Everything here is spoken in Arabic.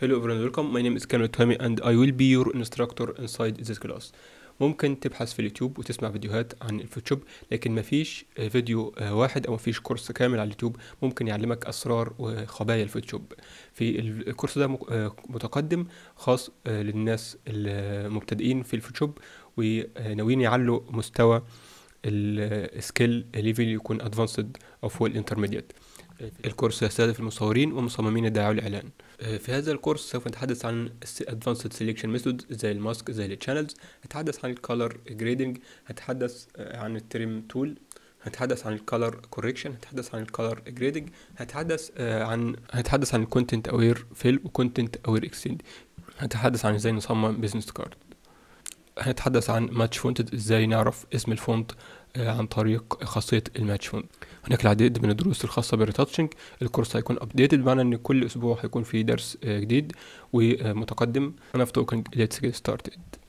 Hello everyone welcome my name is Ken Tami and I will be your instructor inside this class ممكن تبحث في اليوتيوب وتسمع فيديوهات عن الفوتوشوب لكن مفيش فيديو آه، واحد او مفيش كورس كامل على اليوتيوب ممكن يعلمك اسرار وخبايا الفوتوشوب في الكورس ده آه، متقدم خاص آه، للناس المبتدئين في الفوتوشوب وناويين يعلوا مستوى السكيل ليفل يكون ادفانسد او فول انترميديت الكورس يستهدف المصورين ومصممين الدعاية والإعلان آه، في هذا الكورس سوف نتحدث عن Advanced Selection Methods زي الماسك زي التشانلز هتحدث عن الكالر جريدنج هتحدث عن التريم تول هتحدث عن الكالر كوريكشن هتحدث عن الكالر جريدنج هتحدث عن هتحدث عن الكونتنت اوير فيل وكونتنت اوير اكسيد هتحدث عن ازاي نصمم بزنس كارد هنتحدث عن ماتش فونت ازاي نعرف اسم الفونت آه، عن طريق خاصية الماتش فونت هناك العديد من الدروس الخاصة بالريتاتشنج الكورس هيكون ابديتد بمعنى ان كل اسبوع هيكون في درس آه، جديد ومتقدم انا في توكن ليتس ستارتد